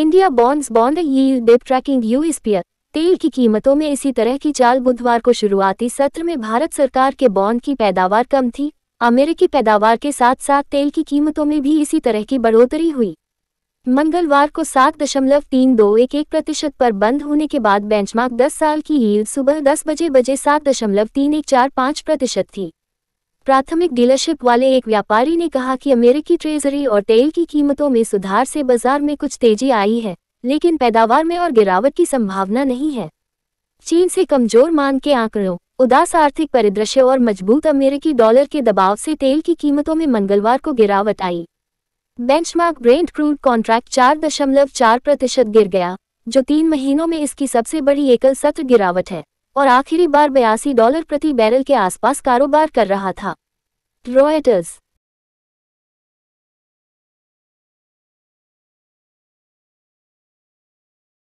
India bonds bond yield डेप tracking यूएसपीएल तेल की कीमतों में इसी तरह की चाल बुधवार को शुरुआती सत्र में भारत सरकार के बॉन्ड की पैदावार कम थी अमेरिकी पैदावार के साथ साथ तेल की कीमतों में भी इसी तरह की बढ़ोतरी हुई मंगलवार को सात दशमलव तीन दो एक एक प्रतिशत पर बंद होने के बाद बेंचमार्क दस साल की यील्ड सुबह दस बजे बजे सात दशमलव तीन एक चार पाँच प्रतिशत थी प्राथमिक डीलरशिप वाले एक व्यापारी ने कहा कि अमेरिकी ट्रेजरी और तेल की कीमतों में सुधार से बाजार में कुछ तेजी आई है लेकिन पैदावार में और गिरावट की संभावना नहीं है चीन से कमजोर मान के आंकड़ों उदास आर्थिक परिदृश्य और मजबूत अमेरिकी डॉलर के दबाव से तेल की कीमतों में मंगलवार को गिरावट आई बेंचमार्क ब्रेंड क्रूड कॉन्ट्रैक्ट चार दशमलव चार प्रतिशत गिर गया जो तीन महीनों में इसकी सबसे बड़ी एकल सत्र गिरावट है और आखिरी बार बयासी डॉलर प्रति बैरल के आसपास कारोबार कर रहा था रॉयटर्स